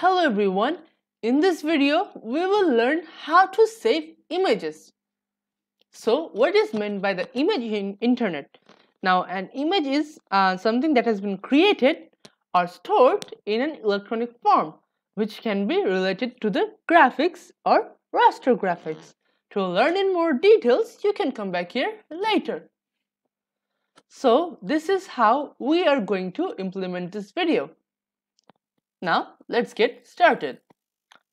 Hello everyone, in this video we will learn how to save images. So what is meant by the image in internet? Now an image is uh, something that has been created or stored in an electronic form which can be related to the graphics or raster graphics. To learn in more details you can come back here later. So this is how we are going to implement this video. Now let's get started.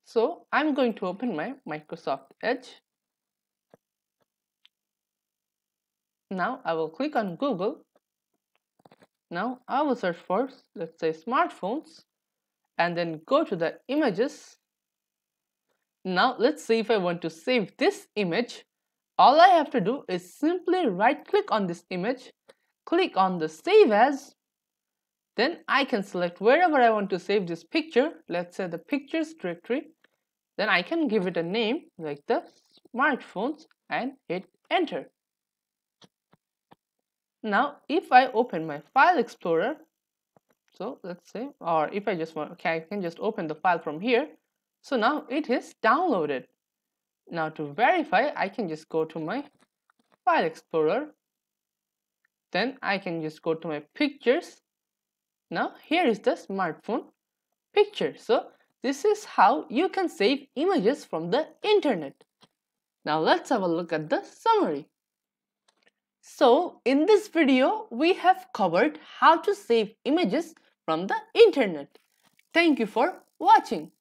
So I'm going to open my Microsoft Edge. Now I will click on Google. Now I will search for let's say smartphones and then go to the images. Now let's see if I want to save this image. All I have to do is simply right click on this image, click on the save as then I can select wherever I want to save this picture. Let's say the pictures directory. Then I can give it a name like the smartphones and hit enter. Now, if I open my file explorer, so let's say, or if I just want, okay, I can just open the file from here. So now it is downloaded. Now to verify, I can just go to my file explorer. Then I can just go to my pictures now here is the smartphone picture. So this is how you can save images from the internet. Now let's have a look at the summary. So in this video, we have covered how to save images from the internet. Thank you for watching.